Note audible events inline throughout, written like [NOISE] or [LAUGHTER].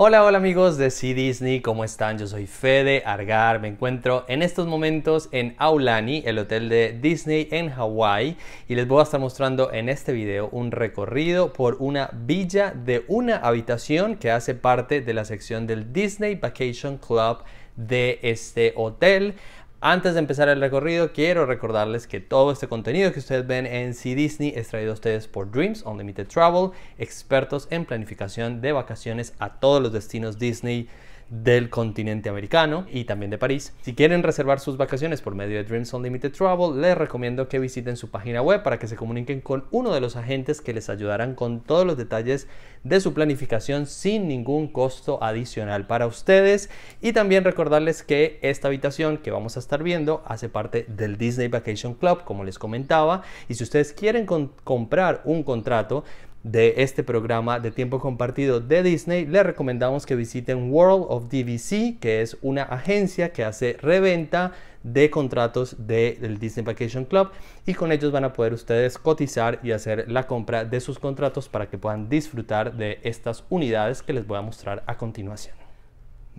Hola, hola amigos de C Disney, ¿cómo están? Yo soy Fede Argar, me encuentro en estos momentos en Aulani, el hotel de Disney en Hawái, y les voy a estar mostrando en este video un recorrido por una villa de una habitación que hace parte de la sección del Disney Vacation Club de este hotel. Antes de empezar el recorrido, quiero recordarles que todo este contenido que ustedes ven en C Disney es traído a ustedes por Dreams Unlimited Travel, expertos en planificación de vacaciones a todos los destinos Disney del continente americano y también de París. Si quieren reservar sus vacaciones por medio de Dreams Unlimited Travel, les recomiendo que visiten su página web para que se comuniquen con uno de los agentes que les ayudarán con todos los detalles de su planificación sin ningún costo adicional para ustedes. Y también recordarles que esta habitación que vamos a estar viendo hace parte del Disney Vacation Club, como les comentaba. Y si ustedes quieren comprar un contrato, de este programa de tiempo compartido de Disney, les recomendamos que visiten World of DVC, que es una agencia que hace reventa de contratos del Disney Vacation Club y con ellos van a poder ustedes cotizar y hacer la compra de sus contratos para que puedan disfrutar de estas unidades que les voy a mostrar a continuación.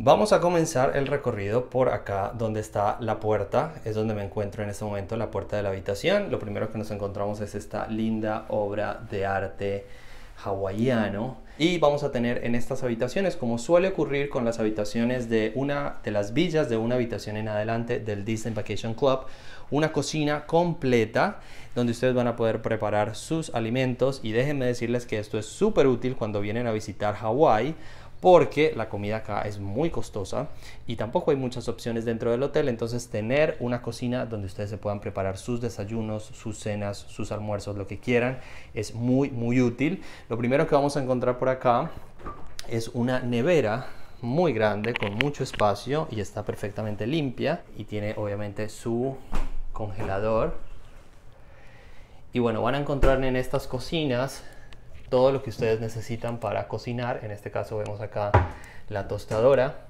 Vamos a comenzar el recorrido por acá donde está la puerta, es donde me encuentro en este momento, la puerta de la habitación. Lo primero que nos encontramos es esta linda obra de arte hawaiano. Y vamos a tener en estas habitaciones, como suele ocurrir con las habitaciones de una de las villas, de una habitación en adelante del Disney Vacation Club, una cocina completa donde ustedes van a poder preparar sus alimentos. Y déjenme decirles que esto es súper útil cuando vienen a visitar Hawái porque la comida acá es muy costosa y tampoco hay muchas opciones dentro del hotel. Entonces tener una cocina donde ustedes se puedan preparar sus desayunos, sus cenas, sus almuerzos, lo que quieran, es muy, muy útil. Lo primero que vamos a encontrar por acá es una nevera muy grande con mucho espacio y está perfectamente limpia y tiene obviamente su congelador y bueno van a encontrar en estas cocinas todo lo que ustedes necesitan para cocinar. En este caso vemos acá la tostadora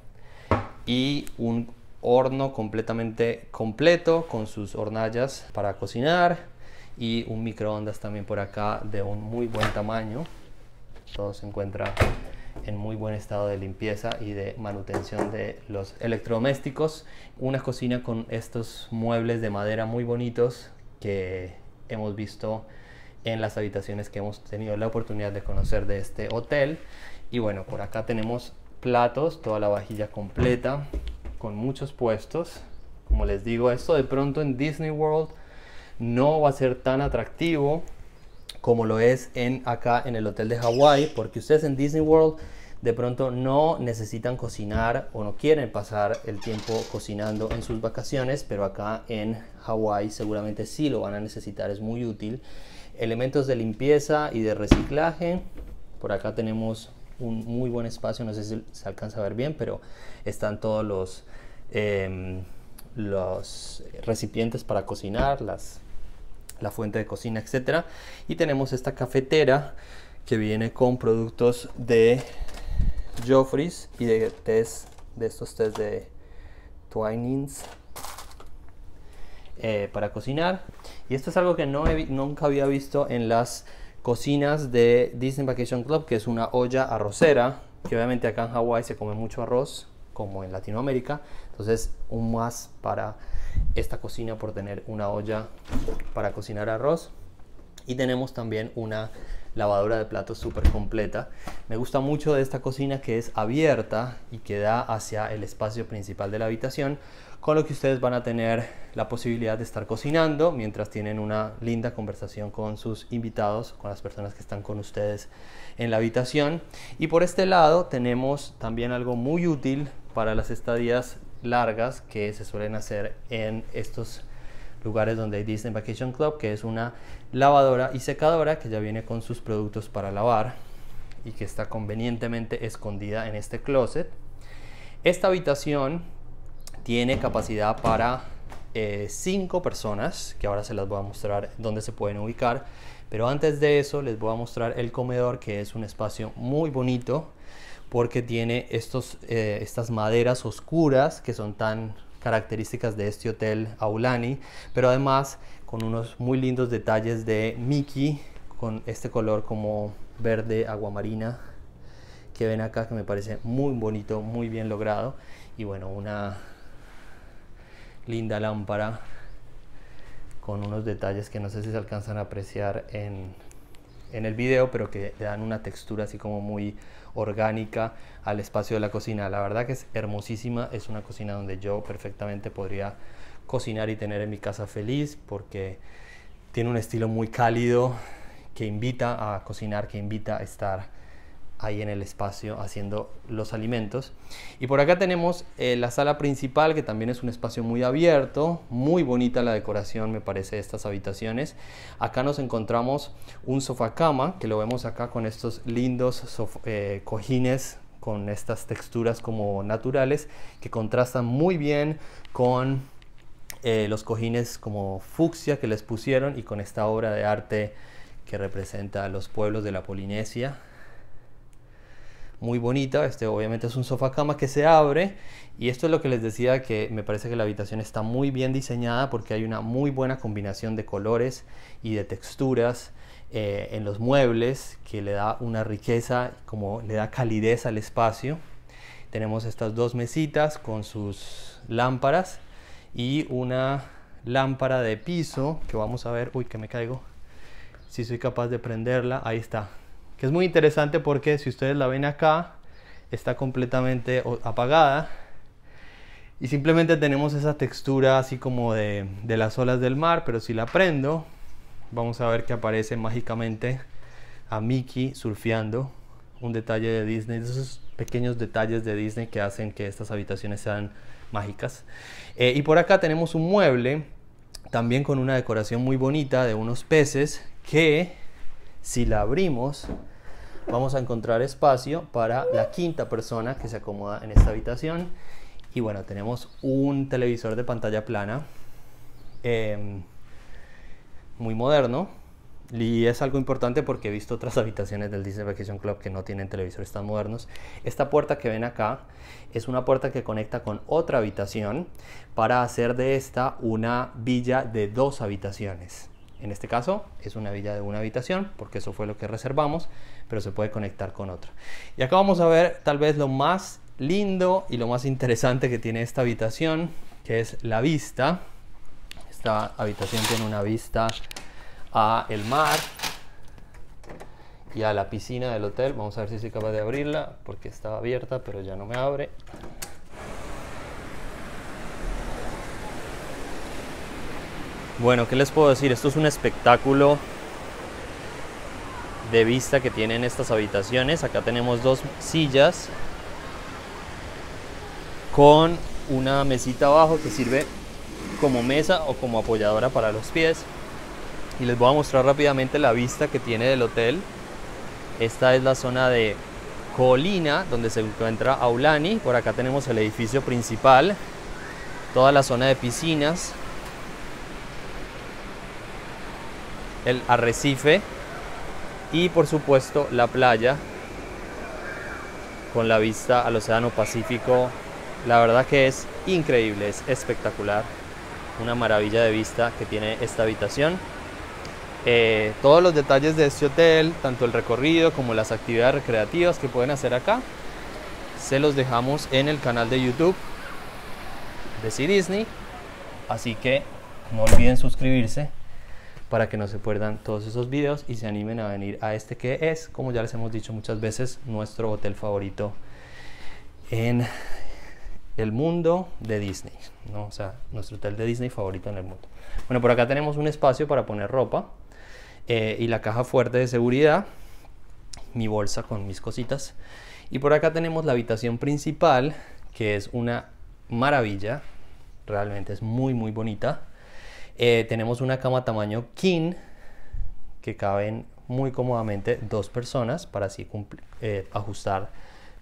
y un horno completamente completo con sus hornallas para cocinar y un microondas también por acá de un muy buen tamaño. Todo se encuentra en muy buen estado de limpieza y de manutención de los electrodomésticos. Una cocina con estos muebles de madera muy bonitos que hemos visto en las habitaciones que hemos tenido la oportunidad de conocer de este hotel. Y bueno, por acá tenemos platos, toda la vajilla completa, con muchos puestos. Como les digo, esto de pronto en Disney World no va a ser tan atractivo como lo es en acá en el hotel de Hawái, porque ustedes en Disney World de pronto no necesitan cocinar o no quieren pasar el tiempo cocinando en sus vacaciones, pero acá en Hawái seguramente sí lo van a necesitar, es muy útil elementos de limpieza y de reciclaje. Por acá tenemos un muy buen espacio, no sé si se alcanza a ver bien, pero están todos los, em, recipientes para cocinar, las, la fuente de cocina, etc. Y tenemos esta cafetera que viene con productos de Joffrey's y de test, de estos test de Twinings eh, para cocinar. Y esto es algo que no nunca había visto en las cocinas de Disney Vacation Club, que es una olla arrocera, que obviamente acá en Hawái se come mucho arroz, como en Latinoamérica. Entonces, un más para esta cocina por tener una olla para cocinar arroz. Y tenemos también una lavadora de platos súper completa. Me gusta mucho de esta cocina que es abierta y que da hacia el espacio principal de la habitación, con lo que ustedes van a tener la posibilidad de estar cocinando mientras tienen una linda conversación con sus invitados, con las personas que están con ustedes en la habitación. Y por este lado tenemos también algo muy útil para las estadías largas que se suelen hacer en estos lugares donde hay Disney Vacation Club, que es una lavadora y secadora que ya viene con sus productos para lavar y que está convenientemente escondida en este closet. Esta habitación tiene capacidad para 5 eh, personas, que ahora se las voy a mostrar dónde se pueden ubicar. Pero antes de eso les voy a mostrar el comedor, que es un espacio muy bonito porque tiene estos, eh, estas maderas oscuras que son tan características de este hotel Aulani, pero además con unos muy lindos detalles de Mickey con este color como verde aguamarina que ven acá que me parece muy bonito, muy bien logrado y bueno, una linda lámpara con unos detalles que no sé si se alcanzan a apreciar en en el video, pero que le dan una textura así como muy orgánica al espacio de la cocina. La verdad que es hermosísima, es una cocina donde yo perfectamente podría cocinar y tener en mi casa feliz porque tiene un estilo muy cálido que invita a cocinar, que invita a estar ahí en el espacio haciendo los alimentos. Y por acá tenemos eh, la sala principal, que también es un espacio muy abierto, muy bonita la decoración, me parece, de estas habitaciones. Acá nos encontramos un sofá cama, que lo vemos acá con estos lindos eh, cojines con estas texturas como naturales que contrastan muy bien con eh, los cojines como fucsia que les pusieron y con esta obra de arte que representa a los pueblos de la Polinesia muy bonita. Este obviamente es un sofá cama que se abre y esto es lo que les decía que me parece que la habitación está muy bien diseñada porque hay una muy buena combinación de colores y de texturas eh, en los muebles que le da una riqueza, como le da calidez al espacio. Tenemos estas dos mesitas con sus lámparas y una lámpara de piso que vamos a ver, uy que me caigo, si soy capaz de prenderla, ahí está, que es muy interesante porque si ustedes la ven acá, está completamente apagada y simplemente tenemos esa textura así como de, las olas del mar, pero si la prendo, vamos a ver que aparece mágicamente a Mickey surfeando, un detalle de Disney, esos pequeños detalles de Disney que hacen que estas habitaciones sean mágicas. Eh, y por acá tenemos un mueble, también con una decoración muy bonita de unos peces que si la abrimos vamos a encontrar espacio para la quinta persona que se acomoda en esta habitación. Y bueno, tenemos un televisor de pantalla plana, em, muy moderno. Y es algo importante porque he visto otras [LAUGHS] habitaciones del Disney Vacation Club que no tienen televisores tan modernos. Esta puerta que ven acá es una puerta que conecta con otra habitación para hacer de esta una villa de dos habitaciones. En este caso es una villa de una habitación, porque eso fue lo que reservamos, pero se puede conectar con otra. Y acá vamos a ver tal vez lo más lindo y lo más interesante que tiene esta habitación, que es la vista. Esta habitación tiene una vista a el mar y a la piscina del hotel. Vamos a ver si se acaba de abrirla, porque estaba abierta, pero ya no me abre. Bueno, ¿qué les puedo decir? Esto es un espectáculo de vista que tienen estas habitaciones. Acá tenemos dos sillas con una mesita abajo que sirve como mesa o como apoyadora para los pies. Y les voy a mostrar rápidamente la vista que tiene del hotel. Esta es la zona de Colina, donde se encuentra Aulani. Por acá tenemos el edificio principal, toda la zona de piscinas, el arrecife y por supuesto la playa con la vista al Océano Pacífico. La verdad que es increíble, es espectacular. Una maravilla de vista que tiene esta habitación. Eh, todos los detalles de este hotel, tanto el recorrido como las actividades recreativas que pueden hacer acá, se los dejamos en el canal de YouTube de Sea Disney. Así que no olviden suscribirse para que no se pierdan todos esos videos y se animen a venir a este que es, como ya les hemos dicho muchas veces, nuestro hotel favorito en el mundo de Disney, ¿no? o sea, nuestro hotel de Disney favorito en el mundo. Bueno, por acá tenemos un espacio para poner ropa eh, y la caja fuerte de seguridad, mi bolsa con mis cositas. Y por acá tenemos la habitación principal, que es una maravilla, realmente es muy muy bonita. Eh, tenemos una cama tamaño king que caben muy cómodamente dos personas para así eh, ajustar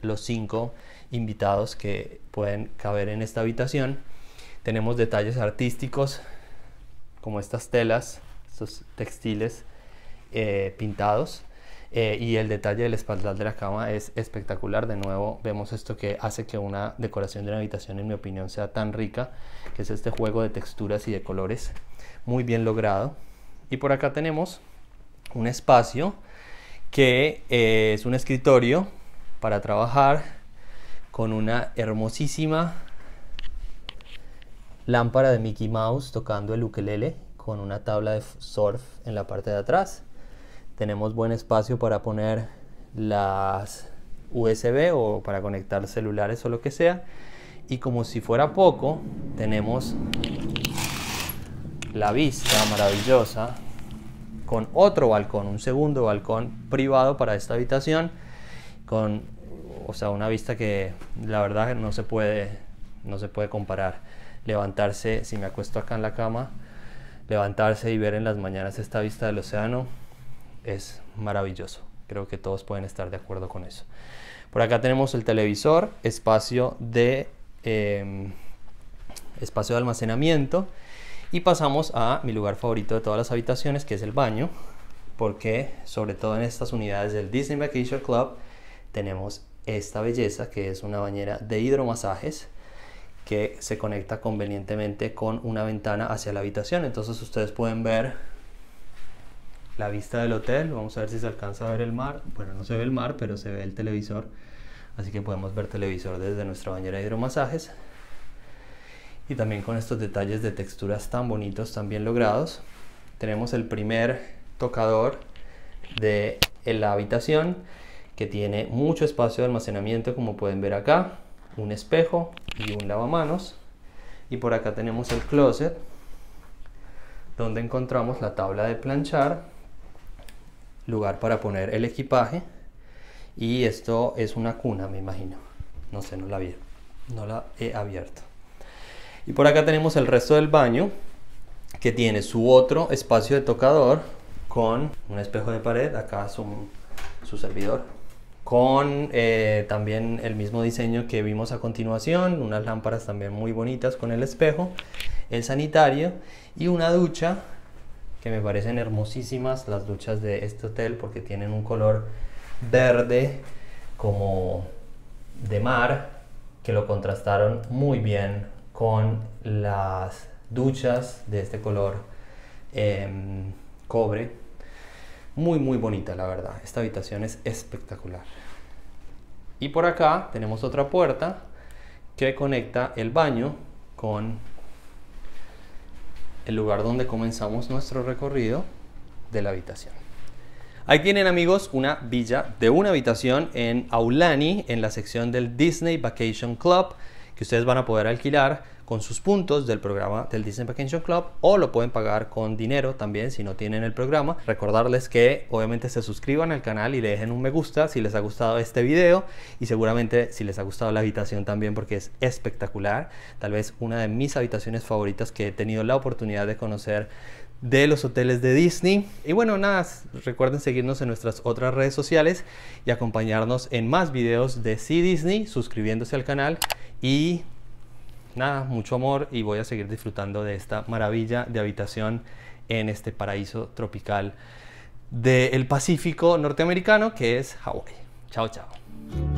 los cinco invitados que pueden caber en esta habitación. Tenemos detalles artísticos como estas telas, estos textiles eh, pintados. y el detalle del espaldar de la cama es espectacular. De nuevo, vemos esto que hace que una decoración de una habitación, en mi opinión, sea tan rica, que es este juego de texturas y de colores muy bien logrado. Y por acá tenemos un espacio que eh, es un escritorio para trabajar con una hermosísima lámpara de Mickey Mouse tocando el ukelele con una tabla de surf en la parte de atrás. Tenemos buen espacio para poner las USB o para conectar celulares o lo que sea. Y como si fuera poco, tenemos la vista maravillosa con otro balcón, un segundo balcón privado para esta habitación, con, o sea, una vista que la verdad no se puede, no se puede comparar. Levantarse, si me acuesto acá en la cama, levantarse y ver en las mañanas esta vista del océano es maravilloso. Creo que todos pueden estar de acuerdo con eso. Por acá tenemos el televisor, espacio de, em, espacio de almacenamiento y pasamos a mi lugar favorito de todas las habitaciones, que es el baño, porque sobre todo en estas unidades del Disney Vacation Club tenemos esta belleza que es una bañera de hidromasajes que se conecta convenientemente con una ventana hacia la habitación. Entonces ustedes pueden ver la vista del hotel. Vamos a ver si se alcanza a ver el mar. Bueno, no se ve el mar, pero se ve el televisor. Así que podemos ver televisor desde nuestra bañera de hidromasajes y también con estos detalles de texturas tan bonitos, tan bien logrados. Tenemos el primer tocador de la habitación que tiene mucho espacio de almacenamiento como pueden ver acá, un espejo y un lavamanos. Y por acá tenemos el closet donde encontramos la tabla de planchar, lugar para poner el equipaje y esto es una cuna me imagino, no sé, no la vi, no la he abierto. Y por acá tenemos el resto del baño que tiene su otro espacio de tocador con un espejo de pared, acá su, su servidor, con eh, también el mismo diseño que vimos a continuación, unas lámparas también muy bonitas con el espejo, el sanitario y una ducha que me parecen hermosísimas las duchas de este hotel porque tienen un color verde como de mar que lo contrastaron muy bien con las duchas de este color em, cobre. Muy, muy bonita, la verdad. Esta habitación es espectacular. Y por acá tenemos otra puerta que conecta el baño con el lugar donde comenzamos nuestro recorrido de la habitación. Ahí tienen amigos una villa de una habitación en Aulani, en la sección del Disney Vacation Club que ustedes van a poder alquilar con sus puntos del programa del Disney Vacation Club o lo pueden pagar con dinero también si no tienen el programa. Recordarles que obviamente se suscriban al canal y le dejen un me gusta si les ha gustado este video y seguramente si les ha gustado la habitación también porque es espectacular. Tal vez una de mis habitaciones favoritas que he tenido la oportunidad de conocer de los hoteles de Disney. Y bueno, nada, recuerden seguirnos en nuestras otras redes sociales y acompañarnos en más videos de Sea Disney suscribiéndose al canal y nada, mucho amor y voy a seguir disfrutando de esta maravilla de habitación en este paraíso tropical del Pacífico norteamericano que es Hawái. Chao, chao.